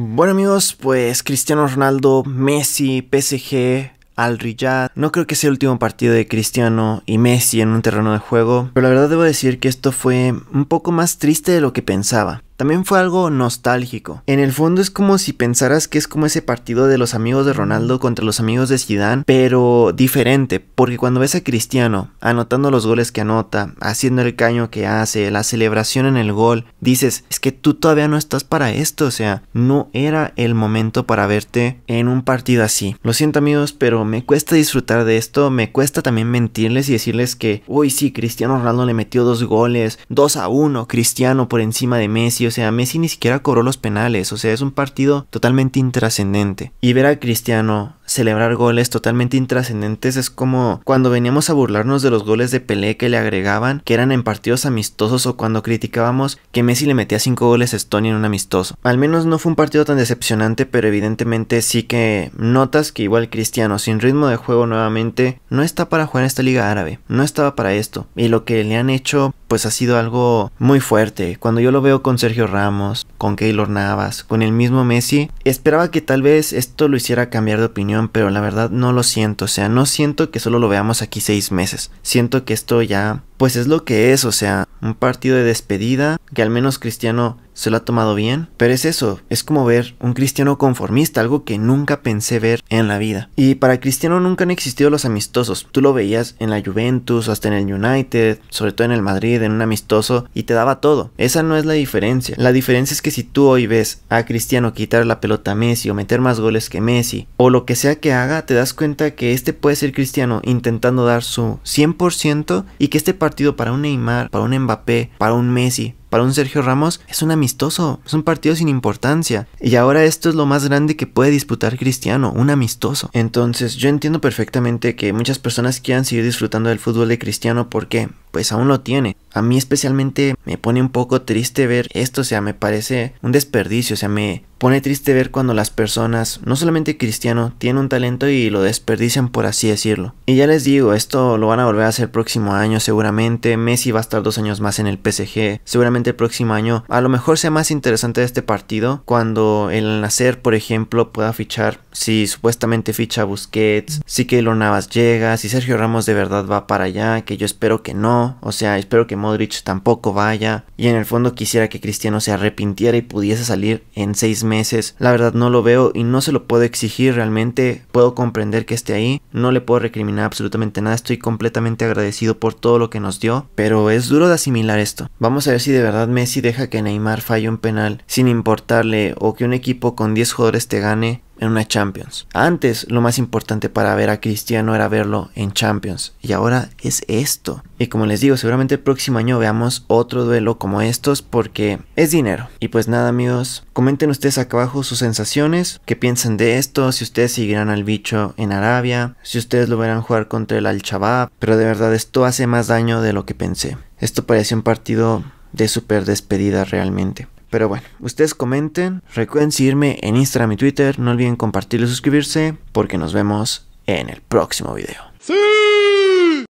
Bueno amigos, pues Cristiano Ronaldo, Messi, PSG, Al Riyad. No creo que sea el último partido de Cristiano y Messi en un terreno de juego, pero la verdad debo decir que esto fue un poco más triste de lo que pensaba. También fue algo nostálgico. En el fondo es como si pensaras que es como ese partido de los amigos de Ronaldo contra los amigos de Zidane, pero diferente, porque cuando ves a Cristiano anotando los goles que anota, haciendo el caño que hace, la celebración en el gol, dices, es que tú todavía no estás para esto, o sea, no era el momento para verte en un partido así. Lo siento amigos, pero me cuesta disfrutar de esto, me cuesta también mentirles y decirles que, uy sí, Cristiano Ronaldo le metió dos goles, Dos a uno, Cristiano por encima de Messi, o sea, Messi ni siquiera cobró los penales, o sea, es un partido totalmente intrascendente. Y ver a Cristiano celebrar goles totalmente intrascendentes es como cuando veníamos a burlarnos de los goles de Pelé que le agregaban, que eran en partidos amistosos o cuando criticábamos que Messi le metía 5 goles a Estonia en un amistoso. Al menos no fue un partido tan decepcionante, pero evidentemente sí que notas que igual Cristiano sin ritmo de juego nuevamente no está para jugar en esta liga árabe, no estaba para esto y lo que le han hecho pues ha sido algo muy fuerte. Cuando yo lo veo con Sergio Ramos, con Keylor Navas, con el mismo Messi, esperaba que tal vez esto lo hiciera cambiar de opinión, pero la verdad no lo siento, o sea, no siento que solo lo veamos aquí seis meses, siento que esto ya, pues es lo que es, o sea, un partido de despedida que al menos Cristiano se lo ha tomado bien. Pero es eso, es como ver un Cristiano conformista, algo que nunca pensé ver en la vida. Y para Cristiano nunca han existido los amistosos. Tú lo veías en la Juventus, hasta en el United, sobre todo en el Madrid, en un amistoso, y te daba todo. Esa no es la diferencia. La diferencia es que si tú hoy ves a Cristiano quitar la pelota a Messi o meter más goles que Messi, o lo que sea que haga, te das cuenta que este puede ser Cristiano intentando dar su 100% y que este partido para un Neymar, para un Mbappé, para un Messi, para un Sergio Ramos es un amistoso, es un partido sin importancia. Y ahora esto es lo más grande que puede disputar Cristiano, un amistoso. Entonces yo entiendo perfectamente que muchas personas quieran seguir disfrutando del fútbol de Cristiano porque pues aún lo tiene. A mí especialmente me pone un poco triste ver esto, o sea, me parece un desperdicio, o sea, me pone triste ver cuando las personas, no solamente Cristiano, tienen un talento y lo desperdician por así decirlo. Y ya les digo, esto lo van a volver a hacer el próximo año seguramente, Messi va a estar dos años más en el PSG, seguramente el próximo año a lo mejor sea más interesante este partido cuando el nacer, por ejemplo, pueda fichar si supuestamente ficha Busquets, si Keylor Navas llega, si Sergio Ramos de verdad va para allá, que yo espero que no, o sea, espero que Modric tampoco vaya, y en el fondo quisiera que Cristiano se arrepintiera y pudiese salir en seis meses, la verdad no lo veo y no se lo puedo exigir realmente, puedo comprender que esté ahí, no le puedo recriminar absolutamente nada, estoy completamente agradecido por todo lo que nos dio, pero es duro de asimilar esto, vamos a ver si de verdad Messi deja que Neymar falle un penal sin importarle o que un equipo con 10 jugadores te gane en una Champions. Antes lo más importante para ver a Cristiano era verlo en Champions y ahora es esto. Y como les digo, seguramente el próximo año veamos otro duelo como estos porque es dinero. Y pues nada amigos, comenten ustedes acá abajo sus sensaciones, qué piensan de esto, si ustedes seguirán al bicho en Arabia, si ustedes lo verán jugar contra el al Chabab. pero de verdad esto hace más daño de lo que pensé. Esto parece un partido de super despedida realmente. Pero bueno, ustedes comenten, recuerden seguirme en Instagram y Twitter, no olviden compartirlo y suscribirse, porque nos vemos en el próximo video. ¡Sí!